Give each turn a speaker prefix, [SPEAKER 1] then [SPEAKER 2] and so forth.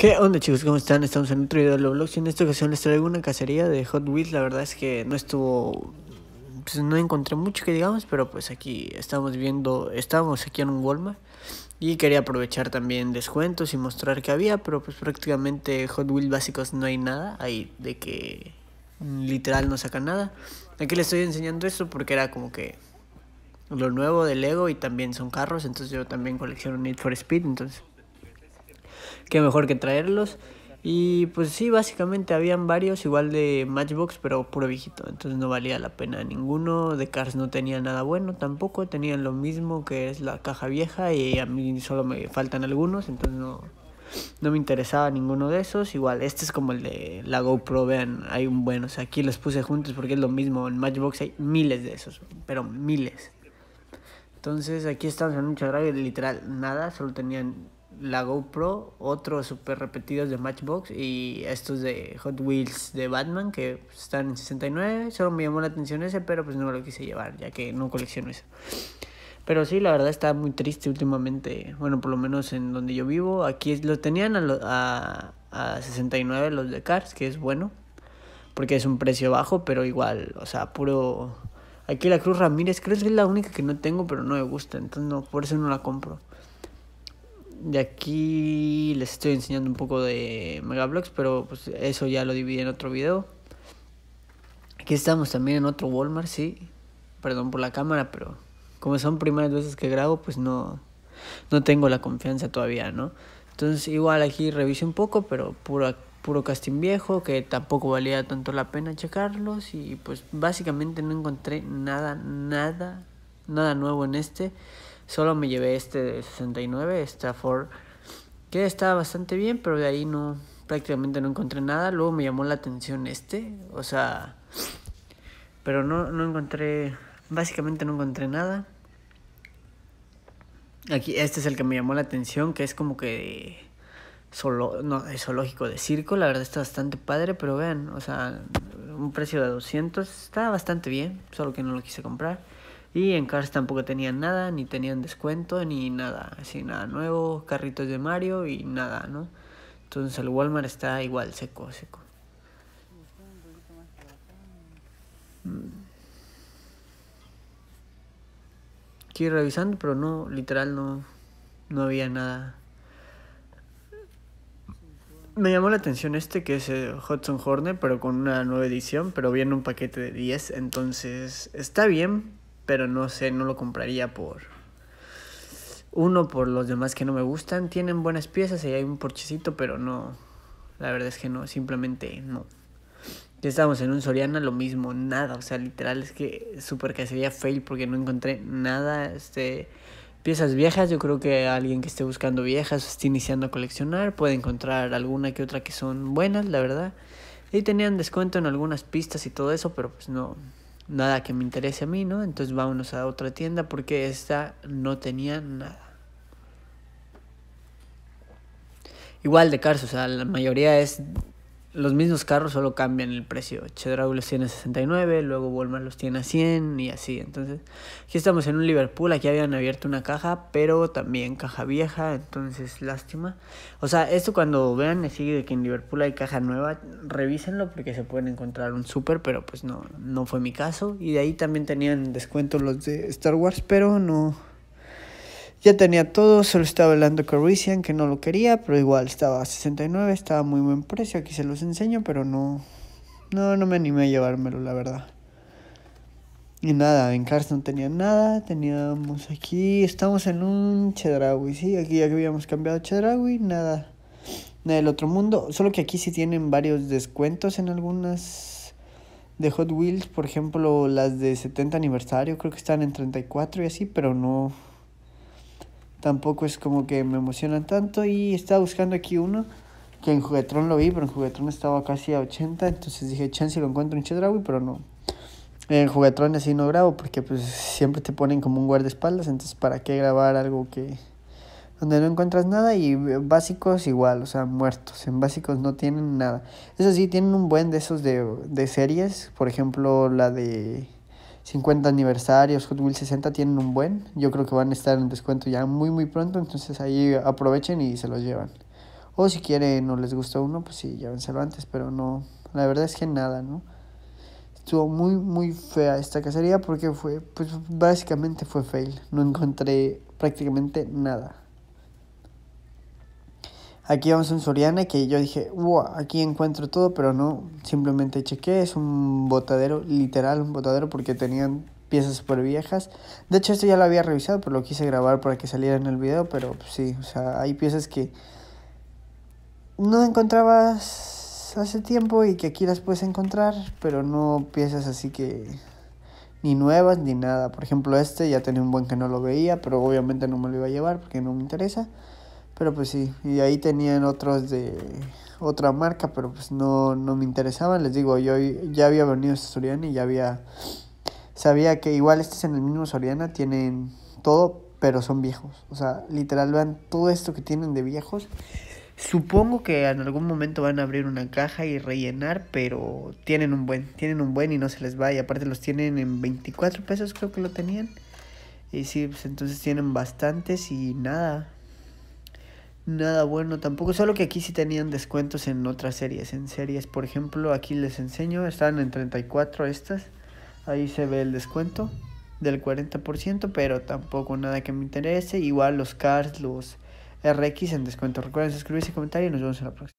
[SPEAKER 1] ¿Qué onda chicos? ¿Cómo están? Estamos en otro video de los vlogs y en esta ocasión les traigo una cacería de Hot Wheels. La verdad es que no estuvo... Pues no encontré mucho que digamos, pero pues aquí estamos viendo... Estábamos aquí en un Walmart y quería aprovechar también descuentos y mostrar que había, pero pues prácticamente Hot Wheels básicos no hay nada. Hay de que literal no sacan nada. Aquí les estoy enseñando esto porque era como que lo nuevo de Lego y también son carros, entonces yo también colecciono Need for Speed, entonces qué mejor que traerlos. Y pues sí, básicamente habían varios, igual de Matchbox, pero puro viejito. Entonces no valía la pena ninguno. De Cars no tenía nada bueno tampoco. Tenían lo mismo que es la caja vieja y a mí solo me faltan algunos. Entonces no, no me interesaba ninguno de esos. Igual, este es como el de la GoPro. Vean, hay un bueno. O sea, aquí los puse juntos porque es lo mismo. En Matchbox hay miles de esos, pero miles. Entonces aquí estamos en un de literal nada. Solo tenían la GoPro, otros super repetidos de Matchbox y estos de Hot Wheels de Batman que están en 69. Solo me llamó la atención ese, pero pues no me lo quise llevar ya que no colecciono eso. Pero sí, la verdad está muy triste últimamente. Bueno, por lo menos en donde yo vivo. Aquí lo tenían a, a 69 los de Cars, que es bueno. Porque es un precio bajo, pero igual, o sea, puro... Aquí la Cruz Ramírez, creo que es la única que no tengo, pero no me gusta. Entonces, no, por eso no la compro de aquí les estoy enseñando un poco de Megablocks, pero pues eso ya lo dividí en otro video. Aquí estamos también en otro Walmart, sí. Perdón por la cámara, pero como son primeras veces que grabo, pues no, no tengo la confianza todavía, ¿no? Entonces igual aquí revisé un poco, pero puro, puro casting viejo, que tampoco valía tanto la pena checarlos. Y pues básicamente no encontré nada, nada, nada nuevo en este. Solo me llevé este de 69, esta for que estaba bastante bien, pero de ahí no prácticamente no encontré nada. Luego me llamó la atención este, o sea, pero no, no encontré, básicamente no encontré nada. Aquí, este es el que me llamó la atención, que es como que solo, no, es zoológico de circo, la verdad está bastante padre, pero vean, o sea, un precio de 200 está bastante bien, solo que no lo quise comprar. Y en Cars tampoco tenían nada, ni tenían descuento, ni nada. Así nada nuevo, carritos de Mario y nada, ¿no? Entonces el Walmart está igual, seco, seco. Aquí mm. revisando, pero no, literal no, no había nada. Me llamó la atención este que es eh, Hudson Hornet, pero con una nueva edición, pero viene un paquete de 10, entonces está bien, pero no sé, no lo compraría por... Uno, por los demás que no me gustan, tienen buenas piezas y hay un porchecito, pero no, la verdad es que no, simplemente no. Ya estábamos en un Soriana, lo mismo, nada, o sea, literal es que súper que sería fail porque no encontré nada, este, piezas viejas, yo creo que alguien que esté buscando viejas o esté iniciando a coleccionar puede encontrar alguna que otra que son buenas, la verdad. Y tenían descuento en algunas pistas y todo eso, pero pues no, nada que me interese a mí, ¿no? Entonces vámonos a otra tienda porque esta no tenía nada. Igual de carso o sea, la mayoría es los mismos carros solo cambian el precio. Chedraui los tiene a 69, luego Walmart los tiene a 100 y así. Entonces, aquí estamos en un Liverpool, aquí habían abierto una caja, pero también caja vieja, entonces lástima. O sea, esto cuando vean así de que en Liverpool hay caja nueva, revísenlo porque se pueden encontrar un super, pero pues no, no fue mi caso. Y de ahí también tenían descuentos los de Star Wars, pero no, ya tenía todo, solo estaba hablando con Rizian que no lo quería, pero igual estaba a 69, estaba muy buen precio, aquí se los enseño, pero no, no, no me animé a llevármelo, la verdad. Y nada, en Cars no tenía nada, teníamos aquí, estamos en un Chedrawi, sí, aquí ya que habíamos cambiado Chedrawi, nada, nada del otro mundo, solo que aquí sí tienen varios descuentos en algunas de Hot Wheels, por ejemplo, las de 70 aniversario, creo que están en 34 y así, pero no tampoco es como que me emocionan tanto. Y estaba buscando aquí uno que en Juguetrón lo vi, pero en Juguetrón estaba casi a 80, entonces dije, chance lo encuentro en Chedraui, pero no. En Juguetrón así no grabo porque pues siempre te ponen como un guardaespaldas, entonces para qué grabar algo que donde no encuentras nada y eh, básicos igual, o sea, muertos, en básicos no tienen nada. Eso sí, tienen un buen de esos de series, por ejemplo, la de 50 aniversarios, Hot tienen un buen. Yo creo que van a estar en descuento ya muy muy pronto, entonces ahí aprovechen y se los llevan. O si quieren no les gusta uno, pues sí, llévenselo antes, pero no, la verdad es que nada, ¿no? Estuvo muy muy fea esta cacería porque fue, pues básicamente fue fail. No encontré prácticamente nada. Aquí vamos un Soriana, que yo dije, wow, aquí encuentro todo, pero no, simplemente chequé, es un botadero, literal un botadero, porque tenían piezas súper viejas. De hecho, esto ya lo había revisado, pero lo quise grabar para que saliera en el video, pero pues sí, o sea, hay piezas que no encontrabas hace tiempo y que aquí las puedes encontrar, pero no piezas así que ni nuevas ni nada. Por ejemplo, este ya tenía un buen que no lo veía, pero obviamente no me lo iba a llevar porque no me interesa. Pero pues sí, y ahí tenían otros de otra marca, pero pues no, no me interesaban. Les digo, yo ya había venido a Soriana y ya había... Sabía que igual este en el mismo Soriana, tienen todo, pero son viejos. O sea, literal, vean todo esto que tienen de viejos. Supongo que en algún momento van a abrir una caja y rellenar, pero tienen un buen, tienen un buen y no se les va. Y aparte los tienen en 24 pesos, creo que lo tenían. Y sí, pues entonces tienen bastantes y nada nada bueno tampoco. Solo que aquí sí tenían descuentos en otras series. En series, por ejemplo, aquí les enseño, están en 34 estas. Ahí se ve el descuento del 40%, pero tampoco nada que me interese. Igual los cars los RX en descuento. Recuerden suscribirse, y comentar y nos vemos en la próxima.